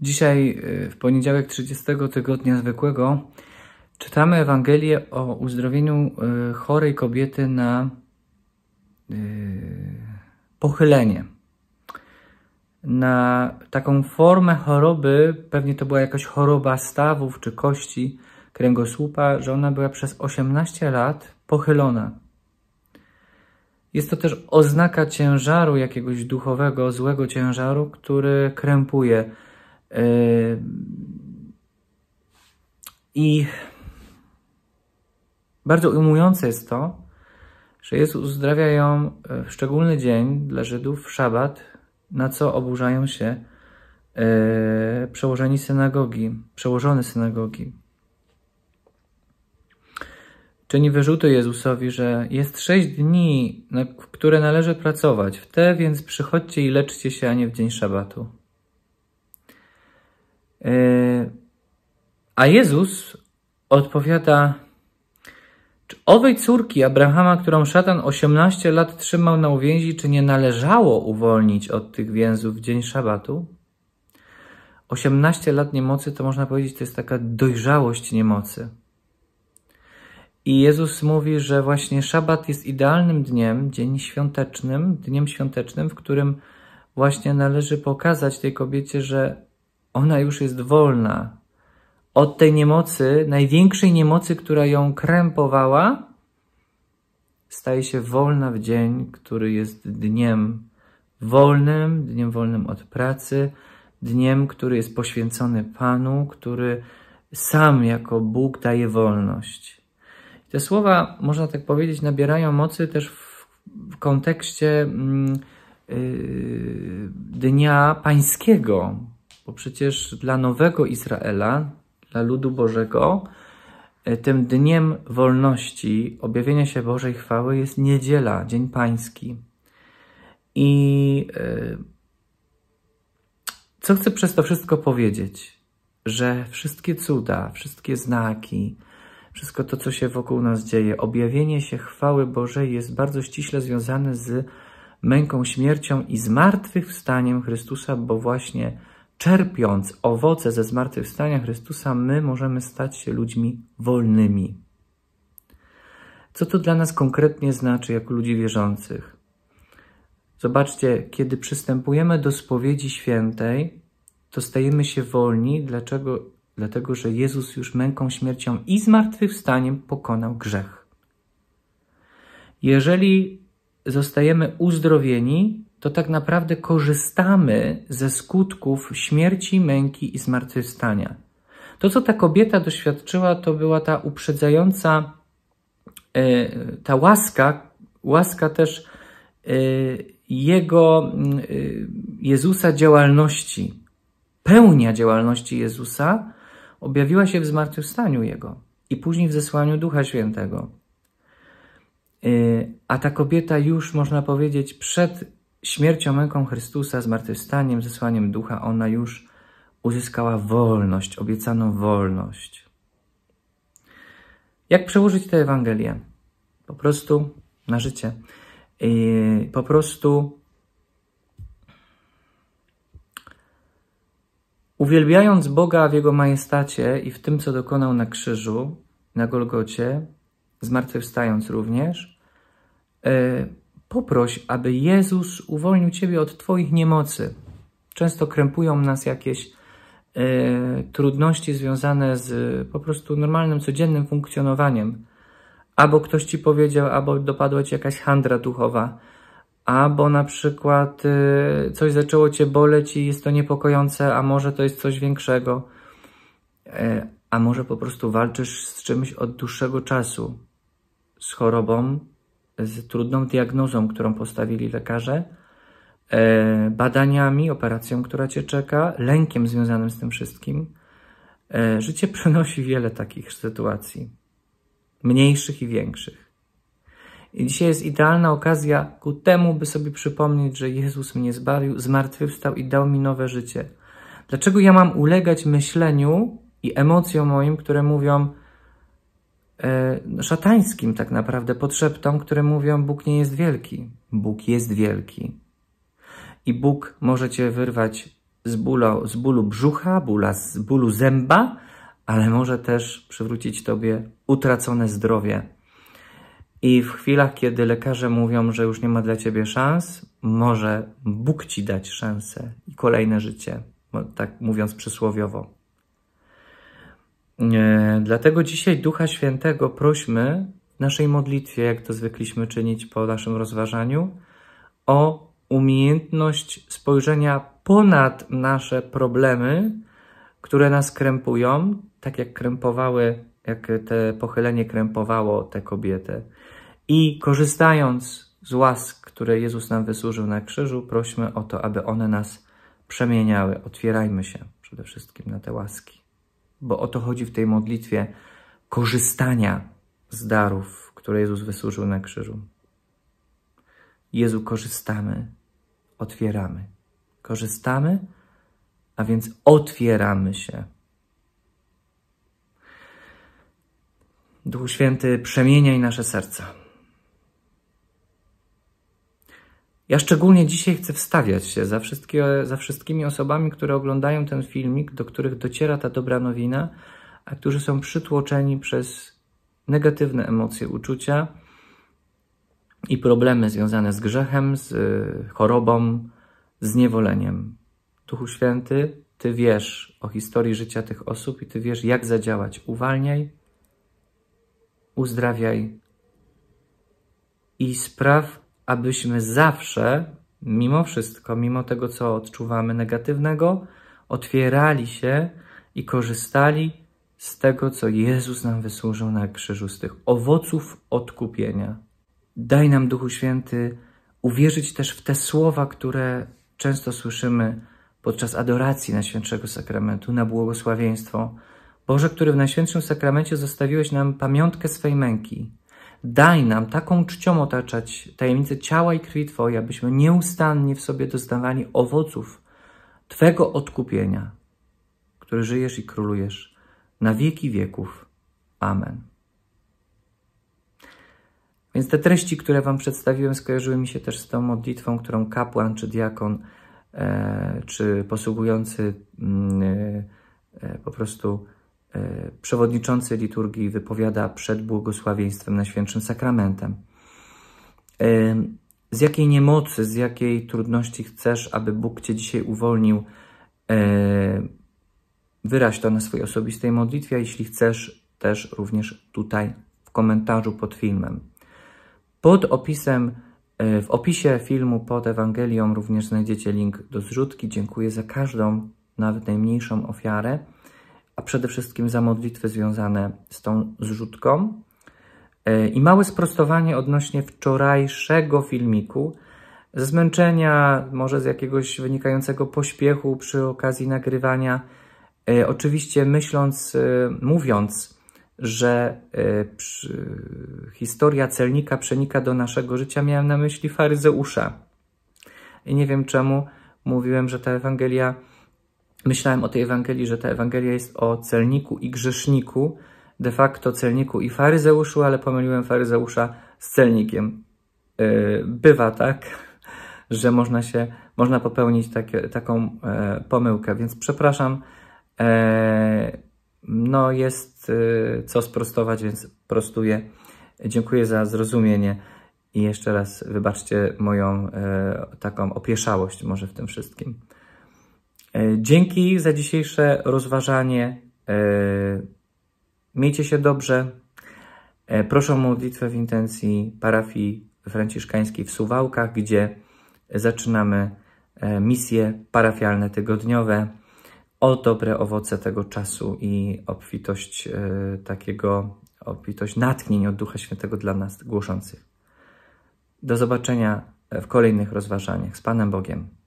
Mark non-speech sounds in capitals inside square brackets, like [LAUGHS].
Dzisiaj, y, w poniedziałek 30 tygodnia zwykłego, czytamy Ewangelię o uzdrowieniu y, chorej kobiety na y, pochylenie. Na taką formę choroby, pewnie to była jakaś choroba stawów czy kości kręgosłupa, że ona była przez 18 lat pochylona. Jest to też oznaka ciężaru jakiegoś duchowego, złego ciężaru, który krępuje i bardzo ujmujące jest to, że Jezus uzdrawia ją w szczególny dzień dla Żydów, w szabat, na co oburzają się e, przełożeni synagogi, przełożone synagogi. Czyni wyrzuty Jezusowi, że jest sześć dni, na które należy pracować. W te więc przychodźcie i leczcie się, a nie w dzień szabatu. E, a Jezus odpowiada: Czy owej córki Abrahama, którą szatan 18 lat trzymał na uwięzi, czy nie należało uwolnić od tych więzów w dzień szabatu? 18 lat niemocy to można powiedzieć, to jest taka dojrzałość niemocy. I Jezus mówi, że właśnie szabat jest idealnym dniem, dzień świątecznym, dniem świątecznym, w którym właśnie należy pokazać tej kobiecie, że ona już jest wolna od tej niemocy, największej niemocy, która ją krępowała, staje się wolna w dzień, który jest dniem wolnym, dniem wolnym od pracy, dniem, który jest poświęcony Panu, który sam jako Bóg daje wolność. Te słowa, można tak powiedzieć, nabierają mocy też w, kontekście mm, y, Dnia Pańskiego, bo przecież dla nowego Izraela, dla ludu Bożego, e, tym dniem wolności, objawienia się Bożej chwały jest niedziela, Dzień Pański. I e, co chcę przez to wszystko powiedzieć? Że wszystkie cuda, wszystkie znaki, wszystko to, co się wokół nas dzieje, objawienie się chwały Bożej jest bardzo ściśle związane z męką, śmiercią i zmartwychwstaniem Chrystusa, bo właśnie Czerpiąc owoce ze zmartwychwstania Chrystusa, my możemy stać się ludźmi wolnymi. Co to dla nas konkretnie znaczy, jako ludzi wierzących? Zobaczcie, kiedy przystępujemy do spowiedzi świętej, to stajemy się wolni. Dlaczego? Dlatego, że Jezus już męką, śmiercią i zmartwychwstaniem pokonał grzech. Jeżeli zostajemy uzdrowieni, to tak naprawdę korzystamy ze skutków śmierci, męki i zmartwychwstania. To, co ta kobieta doświadczyła, to była ta uprzedzająca, e, ta łaska, łaska też e, jego, e, Jezusa działalności, pełnia działalności Jezusa, objawiła się w zmartwychwstaniu Jego i później w zesłaniu Ducha Świętego. A ta kobieta już, można powiedzieć, przed Śmiercią męką Chrystusa, zmartwychwstaniem, zesłaniem ducha, ona już uzyskała wolność, obiecaną wolność. Jak przełożyć tę Ewangelię? Po prostu na życie. Yy, po prostu uwielbiając Boga w Jego majestacie i w tym, co dokonał na krzyżu, na Golgocie, zmartwychwstając również, yy, Poproś, aby Jezus uwolnił Ciebie od Twoich niemocy. Często krępują nas jakieś e, trudności związane z po prostu normalnym, codziennym funkcjonowaniem. Albo ktoś Ci powiedział, albo dopadła Ci jakaś handra duchowa, albo na przykład y, coś zaczęło Cię boleć i jest to niepokojące, a może to jest coś większego. E, a może po prostu walczysz z czymś od dłuższego czasu, z chorobą, z trudną diagnozą, którą postawili lekarze, e, badaniami, operacją, która cię czeka, lękiem związanym z tym wszystkim. E, życie [LAUGHS] przynosi wiele takich sytuacji, mniejszych i większych. I dzisiaj jest idealna okazja ku temu, by sobie przypomnieć, że Jezus mnie zbawił, zmartwychwstał i dał mi nowe życie. Dlaczego ja mam ulegać myśleniu i emocjom moim, które mówią, E, szatańskim tak naprawdę, pod które mówią Bóg nie jest wielki. Bóg jest wielki. I Bóg może cię wyrwać z bólu, z bólu brzucha, bóla, z bólu zęba, ale może też przywrócić tobie utracone zdrowie. I w chwilach, kiedy lekarze mówią, że już nie ma dla ciebie szans, może Bóg ci dać szansę i kolejne życie, tak mówiąc przysłowiowo. E, dlatego dzisiaj Ducha Świętego prośmy w naszej modlitwie, jak to zwykliśmy czynić po naszym rozważaniu, o umiejętność spojrzenia ponad nasze problemy, które nas krępują, tak jak krępowały, jak te pochylenie krępowało tę kobietę. I korzystając z łask, które Jezus nam wysłużył na krzyżu, prośmy o to, aby one nas przemieniały. Otwierajmy się przede wszystkim na te łaski bo o to chodzi w tej modlitwie korzystania z darów, które Jezus wysłużył na krzyżu. Jezu, korzystamy, otwieramy. Korzystamy, a więc otwieramy się. Duchu Święty, przemieniaj nasze serca. Ja szczególnie dzisiaj chcę wstawiać się za, wszystkie, za wszystkimi osobami, które oglądają ten filmik, do których dociera ta dobra nowina, a którzy są przytłoczeni przez negatywne emocje, uczucia i problemy związane z grzechem, z y, chorobą, z niewoleniem. Duchu Święty, Ty wiesz o historii życia tych osób i Ty wiesz, jak zadziałać. Uwalniaj, uzdrawiaj i spraw, abyśmy zawsze, mimo wszystko, mimo tego, co odczuwamy negatywnego, otwierali się i korzystali z tego, co Jezus nam wysłużył na krzyżu, z tych owoców odkupienia. Daj nam, Duchu Święty, uwierzyć też w te słowa, które często słyszymy podczas adoracji na Świętszego Sakramentu, na błogosławieństwo. Boże, który w Najświętszym Sakramencie zostawiłeś nam pamiątkę swej męki, Daj nam taką czcią otaczać tajemnicę ciała i krwi Twojej, abyśmy nieustannie w sobie doznawali owoców Twego odkupienia, który żyjesz i królujesz na wieki wieków. Amen. Więc te treści, które Wam przedstawiłem, skojarzyły mi się też z tą modlitwą, którą kapłan czy diakon, e, czy posługujący mm, e, e, po prostu E, przewodniczący liturgii wypowiada przed błogosławieństwem na świętszym sakramentem. E, z jakiej niemocy, z jakiej trudności chcesz, aby Bóg Cię dzisiaj uwolnił, e, wyraź to na swojej osobistej modlitwie, a jeśli chcesz, też również tutaj w komentarzu pod filmem. Pod opisem, w opisie filmu pod Ewangelią również znajdziecie link do zrzutki. Dziękuję za każdą, nawet najmniejszą ofiarę a przede wszystkim za modlitwy związane z tą zrzutką. E, I małe sprostowanie odnośnie wczorajszego filmiku. Ze zmęczenia, może z jakiegoś wynikającego pośpiechu przy okazji nagrywania, e, oczywiście myśląc, e, mówiąc, że historia celnika przenika do naszego życia, miałem na myśli faryzeusza. I nie wiem czemu mówiłem, że ta Ewangelia myślałem o tej Ewangelii, że ta Ewangelia jest o celniku i grzeszniku, de facto celniku i faryzeuszu, ale pomyliłem faryzeusza z celnikiem. E, bywa tak, [LAUGHS] że można się, można popełnić takie, taką e, pomyłkę, więc przepraszam. E, no jest co sprostować, więc prostuję. Dziękuję za zrozumienie i jeszcze raz wybaczcie moją taką opieszałość może w tym wszystkim. E, dzięki za dzisiejsze rozważanie. E, miejcie się dobrze. E, proszę o modlitwę w intencji parafii franciszkańskiej w Suwałkach, gdzie zaczynamy misje parafialne tygodniowe o dobre owoce tego czasu i obfitość takiego, obfitość natchnień od Ducha Świętego dla nas głoszących. Do zobaczenia w kolejnych rozważaniach z Panem Bogiem.